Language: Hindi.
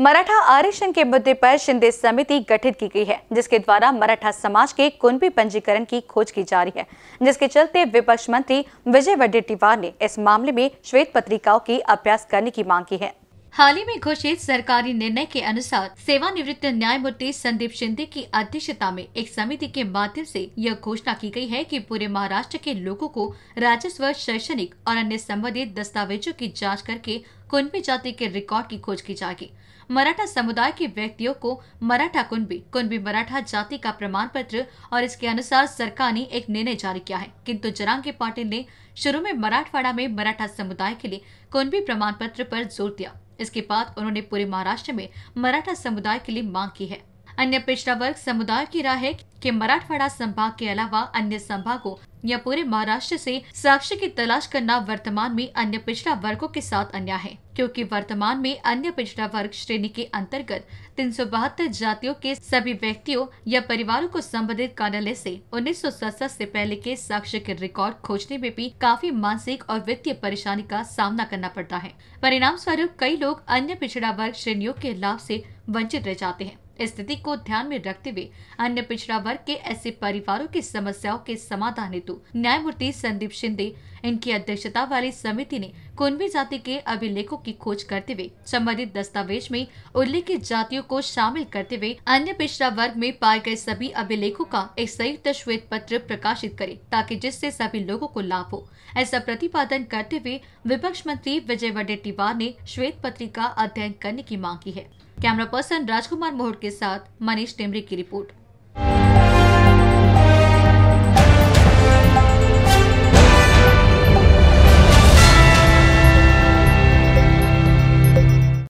मराठा आरक्षण के मुद्दे पर शिंदे समिति गठित की गई है जिसके द्वारा मराठा समाज के कुंभी पंजीकरण की खोज की जा रही है जिसके चलते विपक्ष मंत्री विजय वडेट्टीवार ने इस मामले में श्वेत पत्रिकाओं की अभ्यास करने की मांग की है हाल ही में घोषित सरकारी निर्णय के अनुसार सेवानिवृत्त न्यायमूर्ति संदीप शिंदे की अध्यक्षता में एक समिति के माध्यम से यह घोषणा की गई है कि पूरे महाराष्ट्र के लोगों को राजस्व शैक्षणिक और अन्य संबंधित दस्तावेजों की जांच करके कुंभी जाति के रिकॉर्ड की खोज की जाएगी मराठा समुदाय के व्यक्तियों को मराठा कुंभी कुंभी मराठा जाति का प्रमाण पत्र और इसके अनुसार सरकार ने एक निर्णय जारी किया है किंतु जरांगे पाटिल ने शुरू में मराठवाड़ा में मराठा समुदाय के लिए कुंभी प्रमाण पत्र पर जोर दिया इसके बाद उन्होंने पूरे महाराष्ट्र में मराठा समुदाय के लिए मांग की है अन्य पिछड़ा वर्ग समुदाय की राय है कि मराठवाड़ा संभाग के अलावा अन्य संभागों यह पूरे महाराष्ट्र से साक्ष्य की तलाश करना वर्तमान में अन्य पिछड़ा वर्गों के साथ अन्याय है क्योंकि वर्तमान में अन्य पिछड़ा वर्ग श्रेणी के अंतर्गत तीन जातियों के सभी व्यक्तियों या परिवारों को संबंधित कार्यालय से उन्नीस से पहले के साक्ष्य के रिकॉर्ड खोजने में भी काफी मानसिक और वित्तीय परेशानी का सामना करना पड़ता है परिणाम स्वरूप कई लोग अन्य पिछड़ा वर्ग श्रेणियों के लाभ ऐसी वंचित रह जाते हैं स्थिति को ध्यान में रखते हुए अन्य पिछड़ा वर्ग के ऐसे परिवारों की समस्याओं के समाधान हेतु न्यायमूर्ति संदीप शिंदे इनकी अध्यक्षता वाली समिति ने कुनबी जाति के अभिलेखों की खोज करते हुए संबंधित दस्तावेज में उल्लेखित जातियों को शामिल करते हुए अन्य पिछड़ा वर्ग में पाए गए सभी अभिलेखों का एक संयुक्त श्वेत पत्र प्रकाशित करे ताकि जिससे सभी लोगों को लाभ हो ऐसा प्रतिपादन करते हुए विपक्ष मंत्री विजय वडेट्टीवार ने श्वेत पत्रिका अध्ययन करने की मांग की है कैमरा पर्सन राजकुमार मोहट के साथ मनीष टेमरी की रिपोर्ट